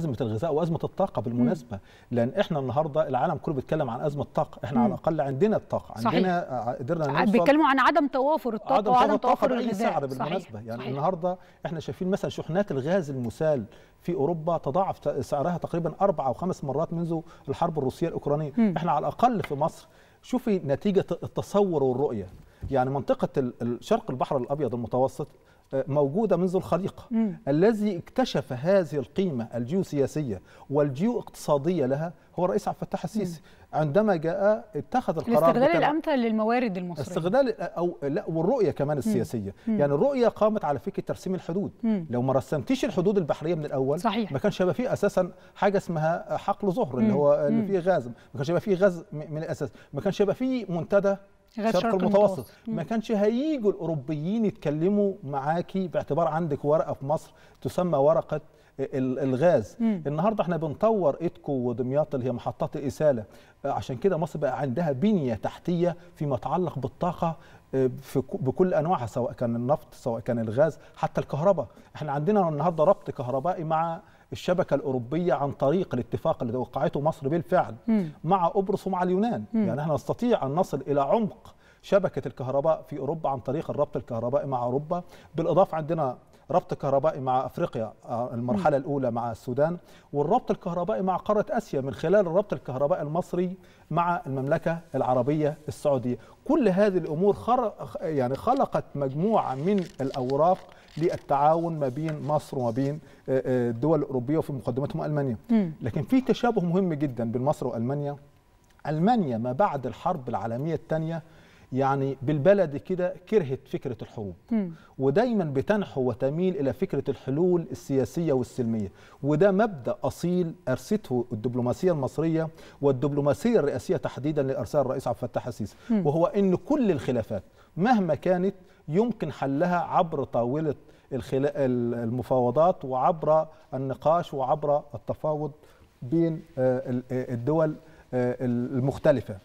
ازمه الغذاء وازمه الطاقه بالمناسبه لان احنا النهارده العالم كله بيتكلم عن ازمه الطاقه احنا مم. على الاقل عندنا الطاقه عندنا صحيح. آه، قدرنا نوصل بيتكلموا عن عدم توافر الطاقه عدم وعدم توافر الغذاء سعر بالمناسبه صحيح. يعني صحيح. النهارده احنا شايفين مثلا شحنات الغاز المسال في اوروبا تضاعف سعرها تقريبا اربع او خمس مرات منذ الحرب الروسيه الاوكرانيه مم. احنا على الاقل في مصر شوفي نتيجه التصور والرؤيه يعني منطقه شرق البحر الابيض المتوسط موجودة منذ الخليقة مم. الذي اكتشف هذه القيمة الجيوسياسية والجيو اقتصادية لها هو الرئيس عبد الفتاح السيسي عندما جاء اتخذ القرار الاستغلال الامثل للموارد المصريه استغلال او لا والرؤيه كمان السياسيه مم. يعني الرؤيه قامت على فكره ترسيم الحدود مم. لو ما رسمتيش الحدود البحريه من الاول صحيح. ما كانش هيبقى فيه اساسا حاجه اسمها حقل ظهر اللي هو اللي فيه غاز ما كانش هيبقى فيه غاز من الاساس ما كانش هيبقى فيه منتدى الشرق المتوسط ما كانش هيجوا الاوروبيين يتكلموا معاكي باعتبار عندك ورقه في مصر تسمى ورقه الغاز مم. النهارده احنا بنطور ايدكو ودمياط اللي هي محطات الاساله عشان كده مصر بقى عندها بنيه تحتيه فيما يتعلق بالطاقه آه، بكل انواعها سواء كان النفط سواء كان الغاز حتى الكهرباء احنا عندنا النهارده ربط كهربائي مع الشبكه الاوروبيه عن طريق الاتفاق اللي وقعته مصر بالفعل م. مع قبرص ومع اليونان م. يعني احنا نستطيع ان نصل الى عمق شبكه الكهرباء في اوروبا عن طريق الربط الكهربائي مع اوروبا بالاضافه عندنا ربط كهربائي مع افريقيا آه، المرحله م. الاولى مع السودان والربط الكهربائي مع قاره اسيا من خلال الربط الكهربائي المصري مع المملكه العربيه السعوديه كل هذه الامور خر... يعني خلقت مجموعه من الاوراق للتعاون ما بين مصر وما بين آه، آه، الدول الاوروبيه وفي مقدمتهم المانيا لكن في تشابه مهم جدا بين مصر والمانيا المانيا ما بعد الحرب العالميه الثانيه يعني بالبلد كده كرهت فكرة الحروب م. ودايما بتنحو وتميل إلى فكرة الحلول السياسية والسلمية وده مبدأ أصيل أرسته الدبلوماسية المصرية والدبلوماسية الرئاسية تحديدا لأرسال الرئيس عبد الفتاح السيسي وهو أن كل الخلافات مهما كانت يمكن حلها عبر طاوله المفاوضات وعبر النقاش وعبر التفاوض بين آه، آه، الدول آه، المختلفه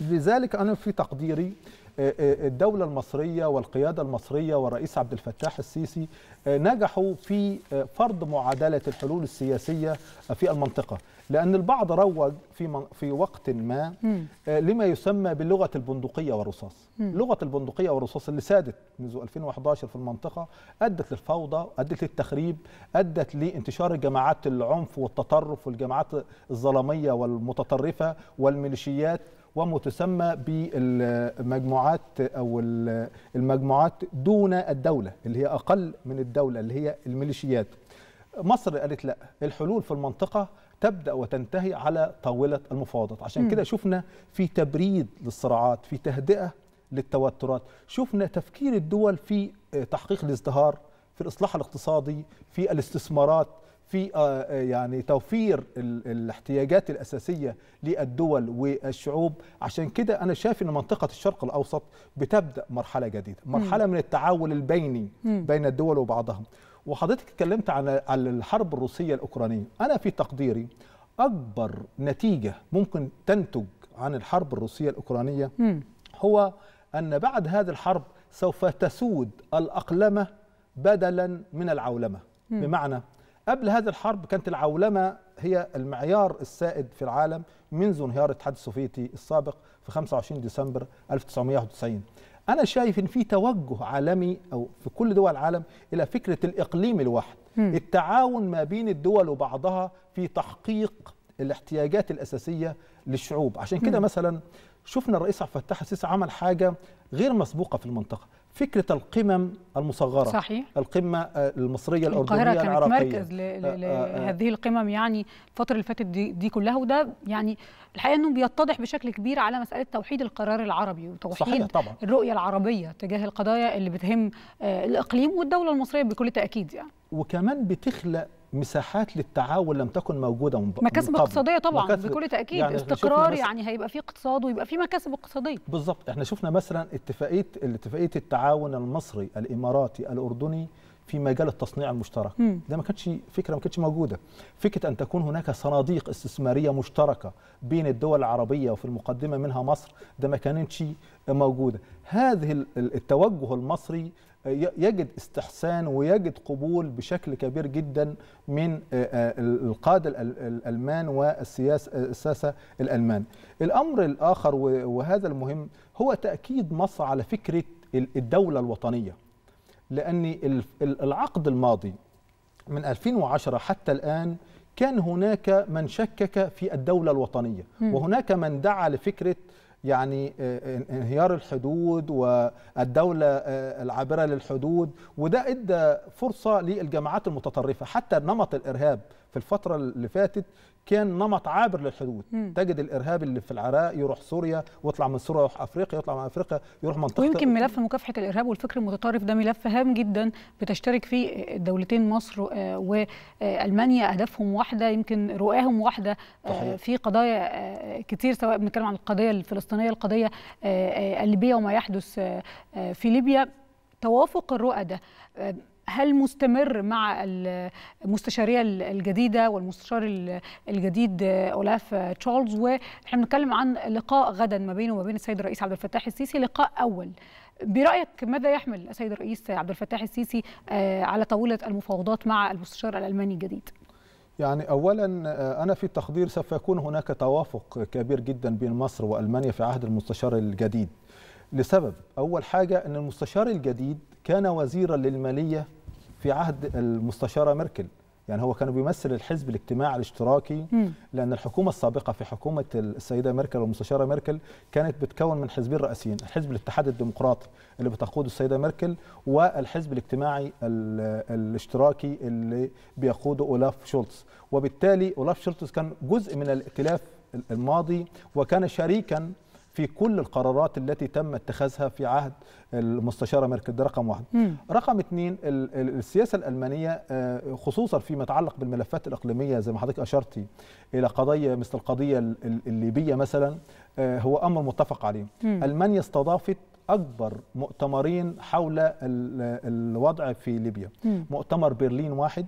لذلك انا في تقديري الدولة المصرية والقيادة المصرية والرئيس عبد الفتاح السيسي آه، نجحوا في آه، فرض معادلة الحلول السياسية في المنطقة لأن البعض روج في, في وقت ما آه، لما يسمى بلغة البندقية والرصاص لغة البندقية والرصاص اللي سادت منذ 2011 في المنطقة أدت للفوضى أدت للتخريب أدت لانتشار جماعات العنف والتطرف والجماعات الظلمية والمتطرفة والميليشيات ومتسمى بالمجموعات أو المجموعات دون الدولة اللي هي أقل من الدولة اللي هي الميليشيات مصر قالت لا الحلول في المنطقة تبدا وتنتهي على طاوله المفاوضات عشان كده شفنا في تبريد للصراعات في تهدئه للتوترات شفنا تفكير الدول في تحقيق الازدهار في الاصلاح الاقتصادي في الاستثمارات في آه، آه، يعني توفير الاحتياجات الأساسية للدول والشعوب عشان كده أنا شايف أن منطقة الشرق الأوسط بتبدأ مرحلة جديدة مرحلة من التعاون البيني بين الدول وبعضها وحضرتك اتكلمت عن الحرب الروسية الأوكرانية أنا في تقديري أكبر نتيجة ممكن تنتج عن الحرب الروسية الأوكرانية هو أن بعد هذه الحرب سوف تسود الأقلمة بدلا من العولمة بمعنى قبل هذه الحرب كانت العولمة هي المعيار السائد في العالم منذ انهيار الاتحاد السوفيتي السابق في 25 ديسمبر 1991 أنا شايف إن في توجه عالمي أو في كل دول العالم إلى فكرة الإقليم الواحد التعاون ما بين الدول وبعضها في تحقيق الاحتياجات الأساسية للشعوب عشان كده مثلا شفنا الرئيس عبد الفتاح السيسي عمل حاجة غير مسبوقة في المنطقة فكرة القمم المصغرة صحيح القمة آه، المصرية الأردنية القاهرة كانت العراقية. مركز آه، آه، لهذه القمم يعني الفترة اللي فاتت دي, كلها وده يعني الحقيقة أنه بيتضح بشكل كبير على مسألة توحيد القرار العربي وتوحيد طبعا. الرؤية العربية تجاه القضايا اللي بتهم الإقليم والدولة المصرية بكل تأكيد يعني وكمان بتخلق مساحات للتعاون لم تكن موجوده من قبل مكاسب اقتصاديه طبعا مكاسب بكل تاكيد يعني استقرار يعني هيبقى في اقتصاد ويبقى في مكاسب اقتصاديه بالظبط احنا شفنا مثلا اتفاقيه اتفاقيه التعاون المصري الاماراتي الاردني في مجال التصنيع المشترك ده ما كانتش فكره ما كانتش موجوده فكره ان تكون هناك صناديق استثماريه مشتركه بين الدول العربيه وفي المقدمه منها مصر ده ما كانتش موجوده هذه التوجه المصري يجد استحسان ويجد قبول بشكل كبير جدا من آه، آه، القادة الألمان والسياسة الألمان الأمر الآخر وهذا المهم هو تأكيد مصر على فكرة الدولة الوطنية لأن العقد الماضي من 2010 حتى الآن كان هناك من شكك في الدولة الوطنية وهناك من دعا لفكرة يعني آه، آه، انهيار الحدود والدولة آه، العابرة للحدود وده ادى فرصة للجماعات المتطرفة حتى نمط الارهاب في الفترة اللي فاتت كان نمط عابر للحدود مم. تجد الارهاب اللي في العراق يروح سوريا ويطلع من سوريا يروح افريقيا يطلع من افريقيا يروح منطقه ويمكن ملف مكافحه الارهاب والفكر المتطرف ده ملف هام جدا بتشترك فيه الدولتين مصر آه، والمانيا اهدافهم واحده يمكن رؤاهم واحده آه، صحيح. في قضايا آه، كتير سواء بنتكلم عن القضيه الفلسطينيه القضيه الليبيه وما يحدث في ليبيا توافق الرؤى ده هل مستمر مع المستشاريه الجديده والمستشار الجديد اولاف تشارلز واحنا بنتكلم عن لقاء غدا ما بينه وما بين السيد الرئيس عبد الفتاح السيسي لقاء اول برايك ماذا يحمل السيد الرئيس عبد الفتاح السيسي آه، على طاوله المفاوضات مع المستشار الالماني الجديد يعني اولا آه، انا في التقدير سوف يكون هناك توافق كبير جدا بين مصر والمانيا في عهد المستشار الجديد لسبب اول حاجه ان المستشار الجديد كان وزيرا للماليه في عهد المستشاره ميركل يعني هو كان بيمثل الحزب الاجتماعي الاشتراكي م. لان الحكومه السابقه في حكومه السيده ميركل والمستشاره ميركل كانت بتكون من حزبين رئيسيين الحزب الاتحاد الديمقراطي اللي بتقوده السيده ميركل والحزب الاجتماعي الاشتراكي اللي بيقوده اولاف شولتز وبالتالي اولاف شولتز كان جزء من الائتلاف الماضي وكان شريكا في كل القرارات التي تم اتخاذها في عهد المستشارة ميركل ده رقم واحد مم. رقم اثنين السياسة الألمانية آه، خصوصا فيما يتعلق بالملفات الإقليمية زي ما حضرتك أشرتي إلى قضية مثل القضية الليبية مثلا آه، هو أمر متفق عليه مم. ألمانيا استضافت أكبر مؤتمرين حول الوضع في ليبيا مم. مؤتمر برلين واحد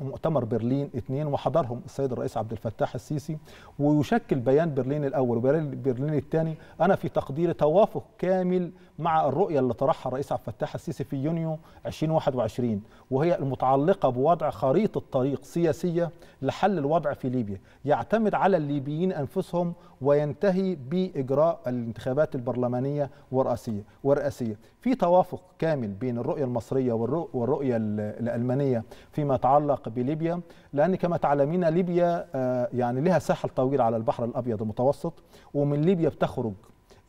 ومؤتمر برلين اثنين وحضرهم السيد الرئيس عبد الفتاح السيسي ويشكل بيان برلين الاول وبيان برلين الثاني انا في تقديري توافق كامل مع الرؤيه اللي طرحها الرئيس عبد الفتاح السيسي في يونيو 2021 وهي المتعلقه بوضع خريطه طريق سياسيه لحل الوضع في ليبيا يعتمد على الليبيين انفسهم وينتهي باجراء الانتخابات البرلمانيه والرئاسيه والرئاسيه في توافق كامل بين الرؤيه المصريه والرؤيه الالمانيه فيما يتعلق العلاقه بليبيا لأن كما تعلمين ليبيا آه، يعني لها ساحل طويل على البحر الأبيض المتوسط ومن ليبيا بتخرج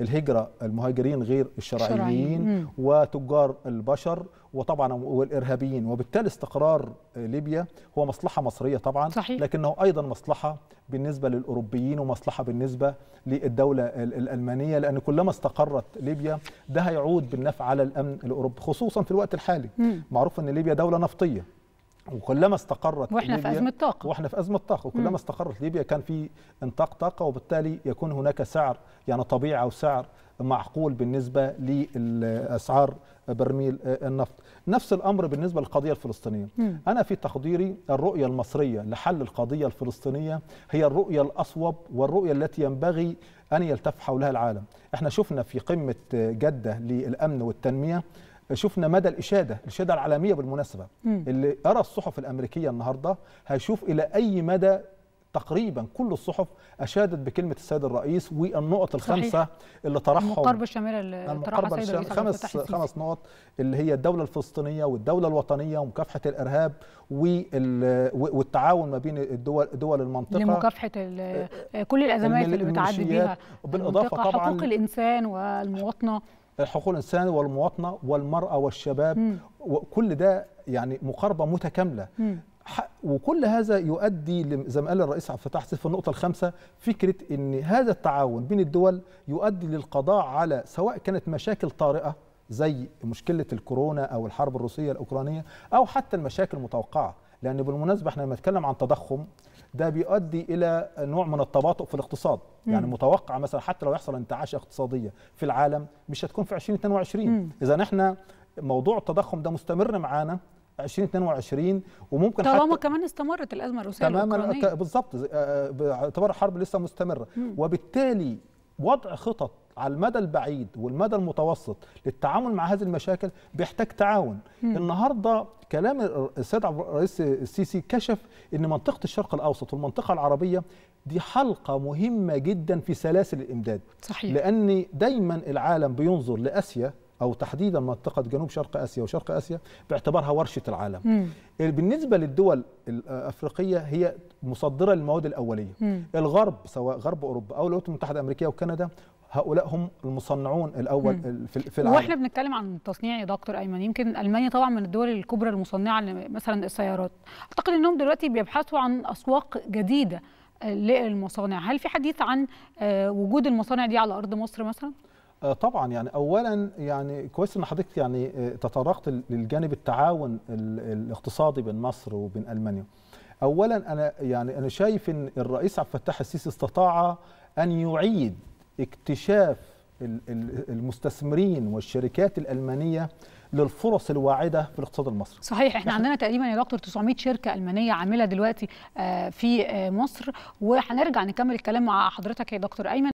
الهجرة المهاجرين غير الشرعيين وتجار البشر وطبعا والارهابيين وبالتالي استقرار ليبيا هو مصلحه مصريه طبعا صحيح. لكنه ايضا مصلحه بالنسبه للاوروبيين ومصلحه بالنسبه للدوله الالمانيه لان كلما استقرت ليبيا ده هيعود بالنفع على الامن الاوروبي خصوصا في الوقت الحالي م. معروف ان ليبيا دوله نفطيه وكلما استقرت واحنا ليبيا في ازمه طاقه واحنا في ازمه طاقه وكلما استقرت ليبيا كان في انطاق طاقه وبالتالي يكون هناك سعر يعني طبيعي او سعر معقول بالنسبه لاسعار برميل النفط نفس الامر بالنسبه للقضيه الفلسطينيه مم. انا في تقديري الرؤيه المصريه لحل القضيه الفلسطينيه هي الرؤيه الاصوب والرؤيه التي ينبغي ان يلتف حولها العالم احنا شفنا في قمه جده للامن والتنميه شفنا مدى الإشادة الإشادة العالمية بالمناسبة مم. اللي أرى الصحف الأمريكية النهاردة هيشوف إلى أي مدى تقريبا كل الصحف اشادت بكلمه السيد الرئيس والنقط الخمسه صحيح. اللي طرحهم المقاربه الشامله اللي طرحها السيد الرئيس خمس خمس نقط اللي هي الدوله الفلسطينيه والدوله الوطنيه ومكافحه الارهاب والتعاون ما بين الدول دول المنطقه لمكافحه آه، كل الازمات اللي بتعدي بيها بالاضافه طبعا حقوق الانسان والمواطنه حقوق الانسان والمواطنه والمراه والشباب مم. وكل ده يعني مقاربه متكامله وكل هذا يؤدي زي ما قال الرئيس عبد الفتاح السيسي في النقطه الخامسه فكره ان هذا التعاون بين الدول يؤدي للقضاء على سواء كانت مشاكل طارئه زي مشكله الكورونا او الحرب الروسيه الاوكرانيه او حتى المشاكل المتوقعه لان بالمناسبه احنا لما نتكلم عن تضخم ده بيؤدي الى نوع من التباطؤ في الاقتصاد يعني مم. يعني متوقع مثلا حتى لو يحصل انتعاش اقتصاديه في العالم مش هتكون في 2022 اذا احنا موضوع التضخم ده مستمر معانا 2022 وممكن طالما كمان استمرت الازمه الروسيه تماما بالظبط آه، باعتبار الحرب لسه مستمره مم. وبالتالي وضع خطط على المدى البعيد والمدى المتوسط للتعامل مع هذه المشاكل بيحتاج تعاون مم. النهارده كلام السيد الرئيس السيسي كشف ان منطقه الشرق الاوسط والمنطقه العربيه دي حلقه مهمه جدا في سلاسل الامداد صحيح. لان دايما العالم بينظر لاسيا او تحديدا منطقه جنوب شرق اسيا وشرق اسيا باعتبارها ورشه العالم مم. بالنسبه للدول الافريقيه هي مصدره للمواد الاوليه مم. الغرب سواء غرب اوروبا او الولايات المتحده الامريكيه وكندا هؤلاء هم المصنعون الاول مم. في العالم واحنا بنتكلم عن التصنيع يا دكتور ايمن يمكن المانيا طبعا من الدول الكبرى المصنعه مثلا السيارات اعتقد انهم دلوقتي بيبحثوا عن اسواق جديده آه، للمصانع هل في حديث عن آه، وجود المصانع دي على ارض مصر مثلا آه، طبعا يعني اولا يعني كويس ان حضرتك يعني تطرقت للجانب التعاون الاقتصادي بين مصر وبين المانيا اولا انا يعني انا شايف ان الرئيس عبد الفتاح السيسي استطاع ان يعيد اكتشاف المستثمرين والشركات الألمانية للفرص الواعده في الاقتصاد المصري. صحيح احنا عندنا تقريبا يا دكتور 900 شركه المانيه عامله دلوقتي آه، في آه، مصر وهنرجع نكمل الكلام مع حضرتك يا دكتور ايمن